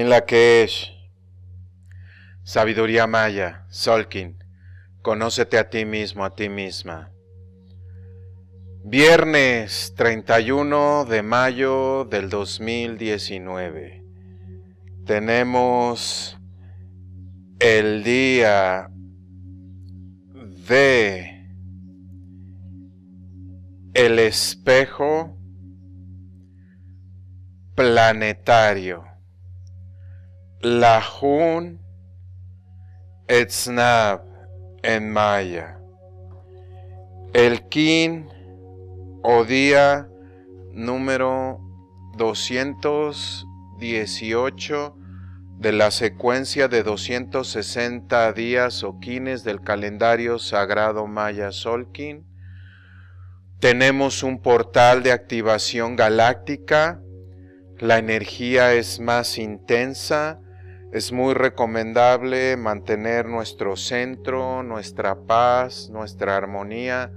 en la que es Sabiduría Maya, Solkin, conócete a ti mismo, a ti misma. Viernes 31 de mayo del 2019. Tenemos el día de el espejo planetario la Lajun Etznab en maya. El Kin o día número 218 de la secuencia de 260 días o quines del calendario sagrado maya Solkin. Tenemos un portal de activación galáctica. La energía es más intensa es muy recomendable mantener nuestro centro, nuestra paz, nuestra armonía,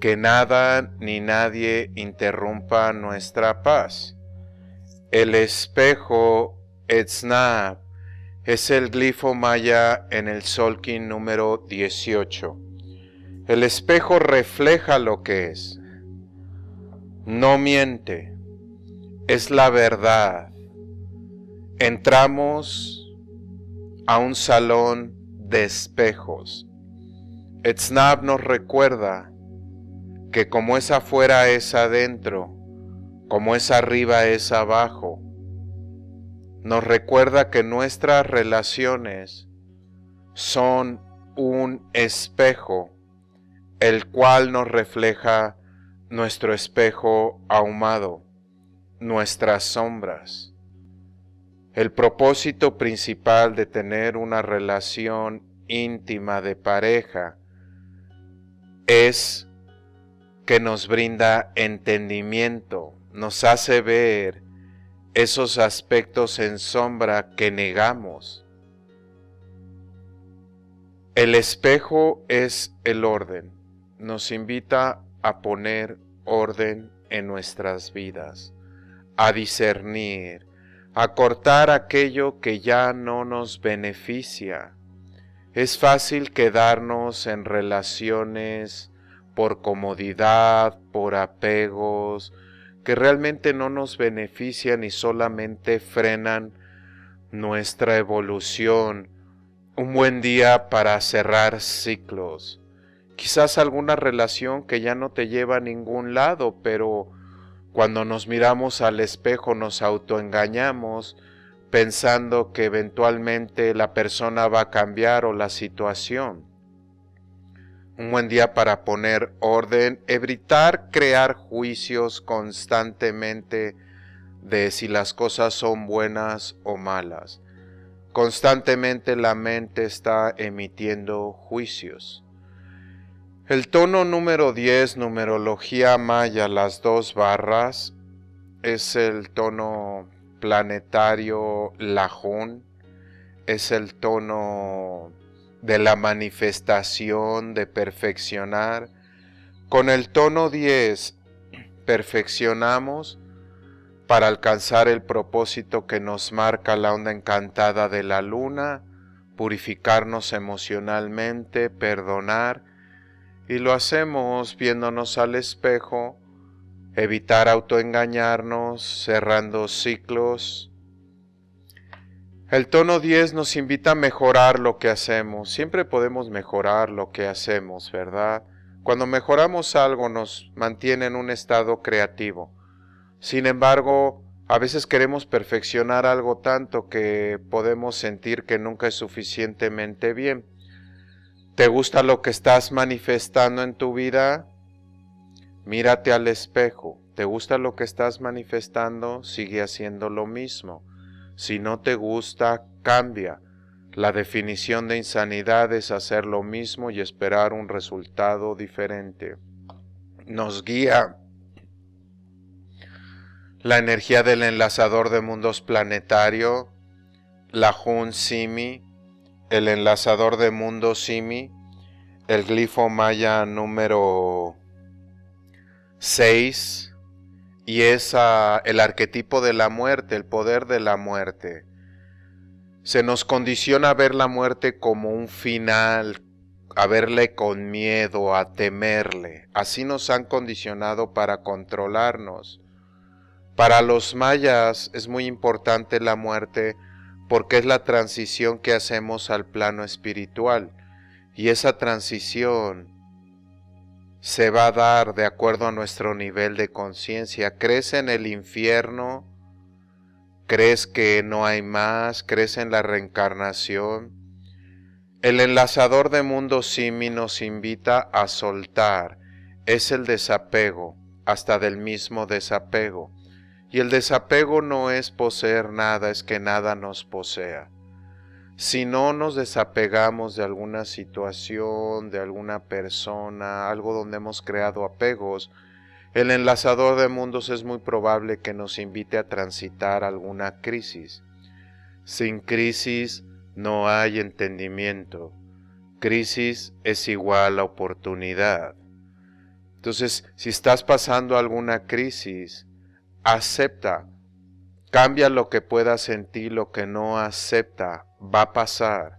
que nada ni nadie interrumpa nuestra paz. El espejo snap es el glifo maya en el Solkin número 18. El espejo refleja lo que es. No miente. Es la verdad. Entramos a un salón de espejos. Snap nos recuerda que como es afuera es adentro, como es arriba es abajo. Nos recuerda que nuestras relaciones son un espejo, el cual nos refleja nuestro espejo ahumado, nuestras sombras. El propósito principal de tener una relación íntima de pareja es que nos brinda entendimiento, nos hace ver esos aspectos en sombra que negamos. El espejo es el orden, nos invita a poner orden en nuestras vidas, a discernir, a cortar aquello que ya no nos beneficia. Es fácil quedarnos en relaciones por comodidad, por apegos, que realmente no nos benefician y solamente frenan nuestra evolución. Un buen día para cerrar ciclos. Quizás alguna relación que ya no te lleva a ningún lado, pero cuando nos miramos al espejo nos autoengañamos pensando que eventualmente la persona va a cambiar o la situación. Un buen día para poner orden, evitar crear juicios constantemente de si las cosas son buenas o malas. Constantemente la mente está emitiendo juicios. El tono número 10, numerología maya, las dos barras, es el tono planetario lajón, es el tono de la manifestación, de perfeccionar. Con el tono 10 perfeccionamos para alcanzar el propósito que nos marca la onda encantada de la luna, purificarnos emocionalmente, perdonar y lo hacemos viéndonos al espejo, evitar autoengañarnos, cerrando ciclos. El tono 10 nos invita a mejorar lo que hacemos. Siempre podemos mejorar lo que hacemos, ¿verdad? Cuando mejoramos algo nos mantiene en un estado creativo. Sin embargo, a veces queremos perfeccionar algo tanto que podemos sentir que nunca es suficientemente bien. ¿Te gusta lo que estás manifestando en tu vida? Mírate al espejo. ¿Te gusta lo que estás manifestando? Sigue haciendo lo mismo. Si no te gusta, cambia. La definición de insanidad es hacer lo mismo y esperar un resultado diferente. Nos guía la energía del enlazador de mundos planetario, la Hun Simi, el enlazador de mundo Simi, el glifo maya número 6 y es ah, el arquetipo de la muerte, el poder de la muerte. Se nos condiciona a ver la muerte como un final, a verle con miedo, a temerle. Así nos han condicionado para controlarnos. Para los mayas es muy importante la muerte porque es la transición que hacemos al plano espiritual. Y esa transición se va a dar de acuerdo a nuestro nivel de conciencia. ¿Crees en el infierno? ¿Crees que no hay más? ¿Crees en la reencarnación? El enlazador de mundo simi nos invita a soltar. Es el desapego, hasta del mismo desapego. Y el desapego no es poseer nada, es que nada nos posea. Si no nos desapegamos de alguna situación, de alguna persona, algo donde hemos creado apegos, el enlazador de mundos es muy probable que nos invite a transitar alguna crisis. Sin crisis no hay entendimiento. Crisis es igual a oportunidad. Entonces, si estás pasando alguna crisis, acepta, cambia lo que puedas sentir lo que no acepta, va a pasar,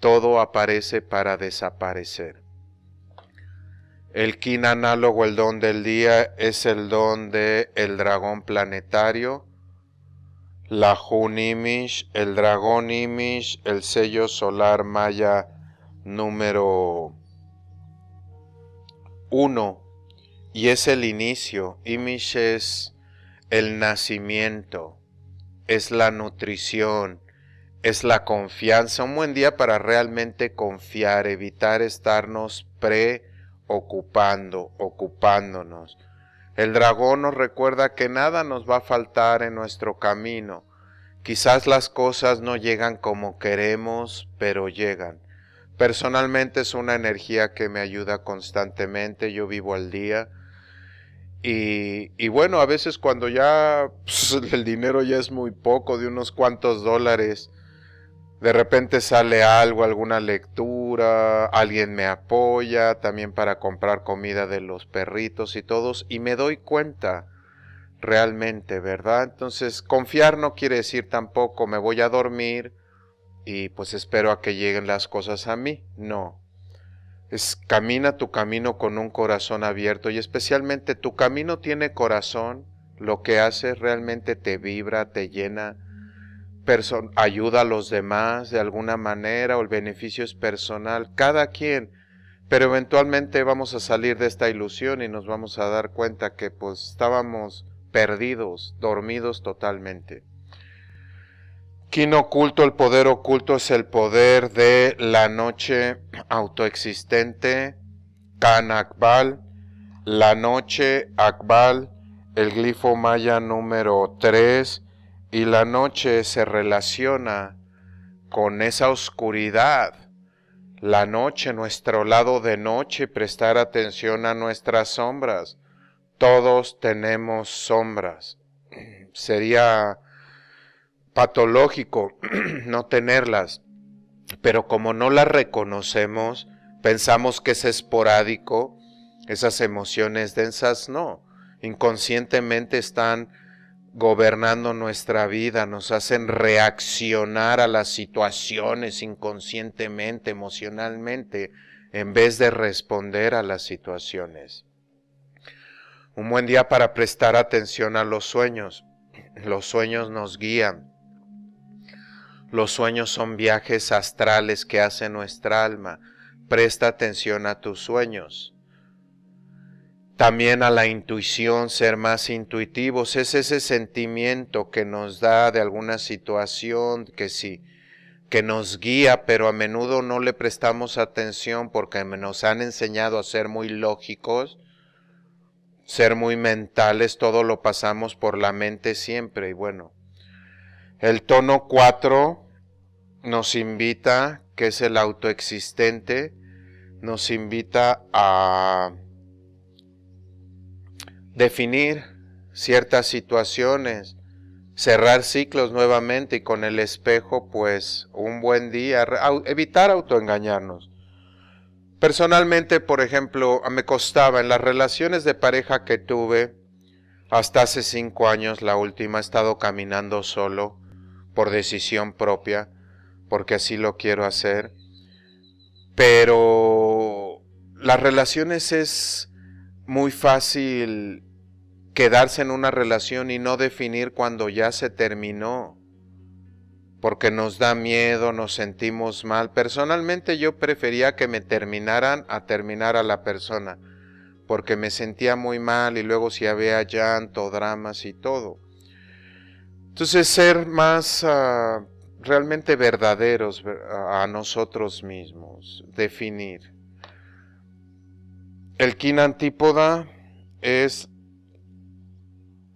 todo aparece para desaparecer. El kin análogo, el don del día, es el don de el dragón planetario, la Jun el dragón imish el sello solar maya número 1 y es el inicio. imishes es el nacimiento, es la nutrición, es la confianza. Un buen día para realmente confiar, evitar estarnos preocupando, ocupándonos. El dragón nos recuerda que nada nos va a faltar en nuestro camino. Quizás las cosas no llegan como queremos, pero llegan. Personalmente es una energía que me ayuda constantemente, yo vivo al día y, bueno, a veces cuando ya pues, el dinero ya es muy poco, de unos cuantos dólares, de repente sale algo, alguna lectura, alguien me apoya también para comprar comida de los perritos y todos, y me doy cuenta realmente, ¿verdad? Entonces, confiar no quiere decir tampoco me voy a dormir y pues espero a que lleguen las cosas a mí, no es camina tu camino con un corazón abierto y especialmente tu camino tiene corazón, lo que hace realmente te vibra, te llena, ayuda a los demás de alguna manera o el beneficio es personal, cada quien, pero eventualmente vamos a salir de esta ilusión y nos vamos a dar cuenta que pues estábamos perdidos, dormidos totalmente. Quien oculto, el poder oculto es el poder de la noche autoexistente, Kanakbal la noche Akbal, el glifo maya número 3, y la noche se relaciona con esa oscuridad. La noche, nuestro lado de noche, prestar atención a nuestras sombras. Todos tenemos sombras. Sería patológico no tenerlas, pero como no las reconocemos, pensamos que es esporádico, esas emociones densas no, inconscientemente están gobernando nuestra vida, nos hacen reaccionar a las situaciones inconscientemente, emocionalmente, en vez de responder a las situaciones. Un buen día para prestar atención a los sueños. Los sueños nos guían los sueños son viajes astrales que hace nuestra alma. Presta atención a tus sueños. También a la intuición, ser más intuitivos, es ese sentimiento que nos da de alguna situación que sí, que nos guía, pero a menudo no le prestamos atención porque nos han enseñado a ser muy lógicos, ser muy mentales, todo lo pasamos por la mente siempre y bueno, el tono 4 nos invita, que es el autoexistente, nos invita a definir ciertas situaciones, cerrar ciclos nuevamente y con el espejo, pues un buen día, evitar autoengañarnos. Personalmente, por ejemplo, me costaba en las relaciones de pareja que tuve, hasta hace cinco años la última, he estado caminando solo por decisión propia, porque así lo quiero hacer. Pero las relaciones es muy fácil quedarse en una relación y no definir cuando ya se terminó, porque nos da miedo, nos sentimos mal. Personalmente yo prefería que me terminaran a terminar a la persona, porque me sentía muy mal y luego si había llanto, dramas y todo. Entonces, ser más ah, realmente verdaderos a nosotros mismos, definir. El kin antípoda es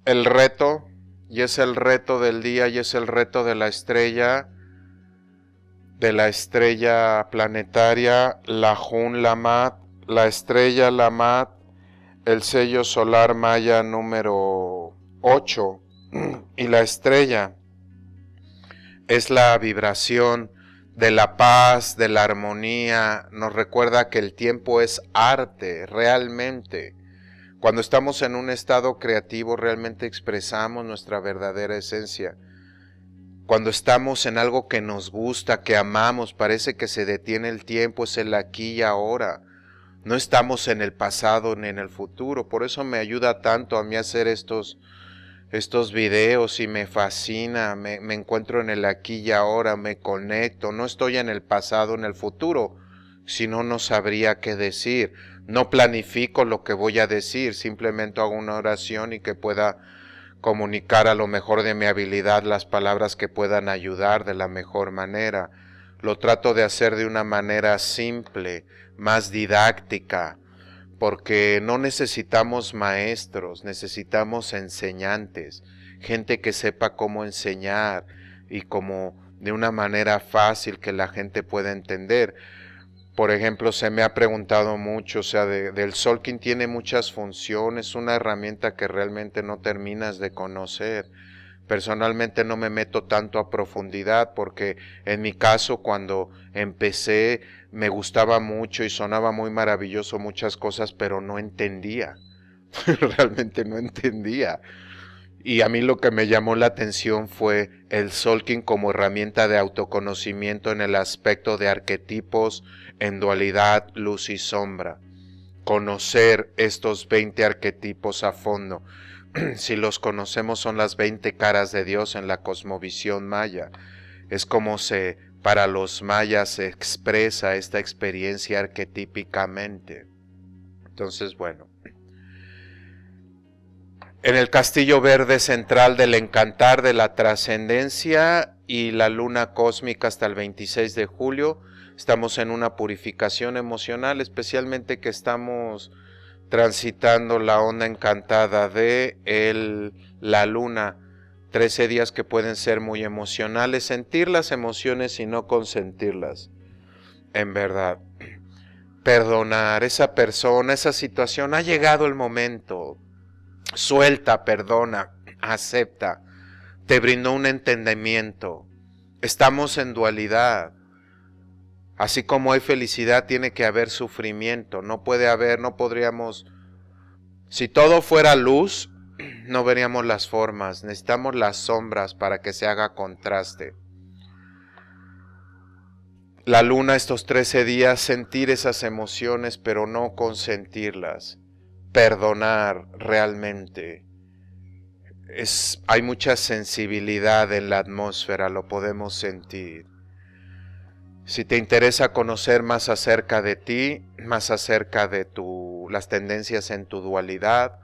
el reto, y es el reto del día, y es el reto de la estrella, de la estrella planetaria, la Jun Lamat, la estrella Lamat, el sello solar maya número 8 y la estrella es la vibración de la paz, de la armonía, nos recuerda que el tiempo es arte, realmente. Cuando estamos en un estado creativo realmente expresamos nuestra verdadera esencia. Cuando estamos en algo que nos gusta, que amamos, parece que se detiene el tiempo, es el aquí y ahora. No estamos en el pasado ni en el futuro. Por eso me ayuda tanto a mí hacer estos estos videos y me fascina, me, encuentro en el aquí y ahora, me conecto, no estoy en el pasado, en el futuro, si no, no sabría qué decir, no planifico lo que voy a decir, simplemente hago una oración y que pueda comunicar a lo mejor de mi habilidad las palabras que puedan ayudar de la mejor manera. Lo trato de hacer de una manera simple, más didáctica, porque no necesitamos maestros, necesitamos enseñantes, gente que sepa cómo enseñar y cómo de una manera fácil que la gente pueda entender. Por ejemplo, se me ha preguntado mucho, o sea, del Solkin tiene muchas funciones, una herramienta que realmente no terminas de conocer. Personalmente no me meto tanto a profundidad porque en mi caso cuando empecé me gustaba mucho y sonaba muy maravilloso muchas cosas, pero no entendía. Realmente no entendía. Y a mí lo que me llamó la atención fue el Solking como herramienta de autoconocimiento en el aspecto de arquetipos en dualidad, luz y sombra. Conocer estos 20 arquetipos a fondo. si los conocemos, son las 20 caras de Dios en la cosmovisión maya. Es como se, para los mayas expresa esta experiencia arquetípicamente. Entonces, bueno. En el castillo verde central del encantar de la trascendencia y la luna cósmica hasta el 26 de julio, estamos en una purificación emocional, especialmente que estamos transitando la onda encantada de la luna. 13 días que pueden ser muy emocionales, sentir las emociones y no consentirlas. En verdad, perdonar esa persona, esa situación, ha llegado el momento. Suelta, perdona, acepta. Te brindó un entendimiento. Estamos en dualidad. Así como hay felicidad, tiene que haber sufrimiento. No puede haber, no podríamos... Si todo fuera luz, no veríamos las formas. Necesitamos las sombras para que se haga contraste. La luna estos 13 días, sentir esas emociones, pero no consentirlas. Perdonar realmente. hay mucha sensibilidad en la atmósfera, lo podemos sentir. Si te interesa conocer más acerca de ti, más acerca de las tendencias en tu dualidad,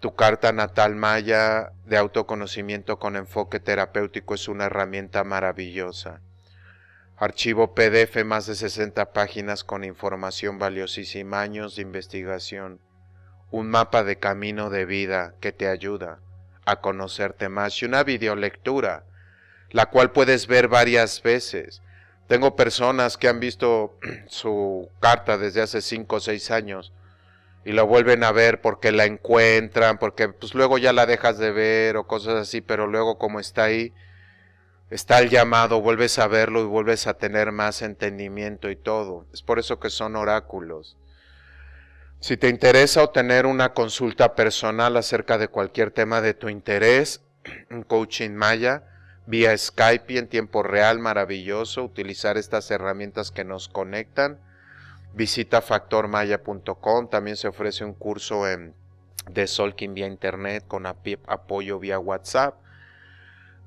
tu carta natal maya de autoconocimiento con enfoque terapéutico es una herramienta maravillosa. Archivo PDF más de 60 páginas con información valiosísima, años de investigación. Un mapa de camino de vida que te ayuda a conocerte más y una videolectura, la cual puedes ver varias veces tengo personas que han visto su carta desde hace 5 o 6 años y la vuelven a ver porque la encuentran, porque pues luego ya la dejas de ver o cosas así, pero luego como está ahí, está el llamado, vuelves a verlo y vuelves a tener más entendimiento y todo. Es por eso que son oráculos. Si te interesa obtener una consulta personal acerca de cualquier tema de tu interés, un coaching maya, vía Skype y en tiempo real, maravilloso, utilizar estas herramientas que nos conectan. Visita factormaya.com, también se ofrece un curso en, de Solking vía Internet con apoyo vía WhatsApp.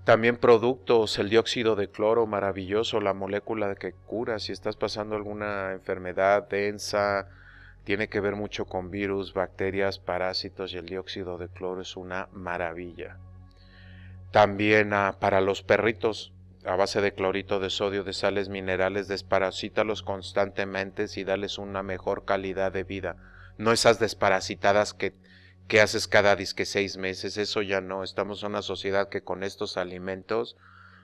También productos, el dióxido de cloro, maravilloso, la molécula que cura si estás pasando alguna enfermedad densa, tiene que ver mucho con virus, bacterias, parásitos y el dióxido de cloro es una maravilla. También para los perritos, a base de clorito de sodio, de sales minerales, desparasítalos constantemente y dales una mejor calidad de vida. No esas desparasitadas que, que haces cada disque seis meses, eso ya no. Estamos en una sociedad que con estos alimentos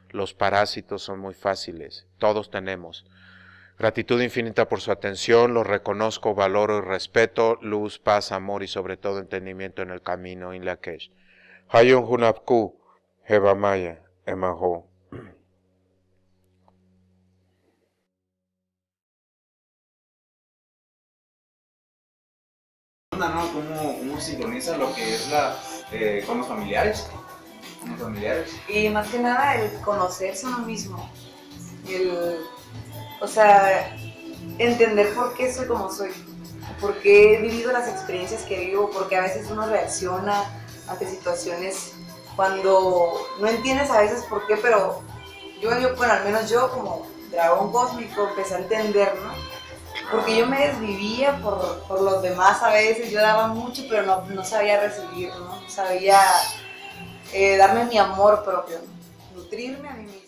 los parásitos son muy fáciles. Todos tenemos. Gratitud infinita por su atención, lo reconozco, valoro y respeto, luz, paz, amor y sobre todo entendimiento en el camino, en la Hayon Hunapku maya Maya, Emajo. ¿Cómo, sincroniza lo que es la, eh, con los familiares? Y más que nada el conocerse a uno mismo. o sea, entender por qué soy como soy. Por qué he vivido las experiencias que vivo. Porque a veces uno reacciona ante situaciones cuando no entiendes a veces por qué, pero yo, yo bueno, al menos yo como dragón cósmico empecé a entender, ¿no? Porque yo me desvivía por, los demás a veces, yo daba mucho, pero no, sabía recibir, ¿no? Sabía eh, darme mi amor propio, nutrirme a mí mismo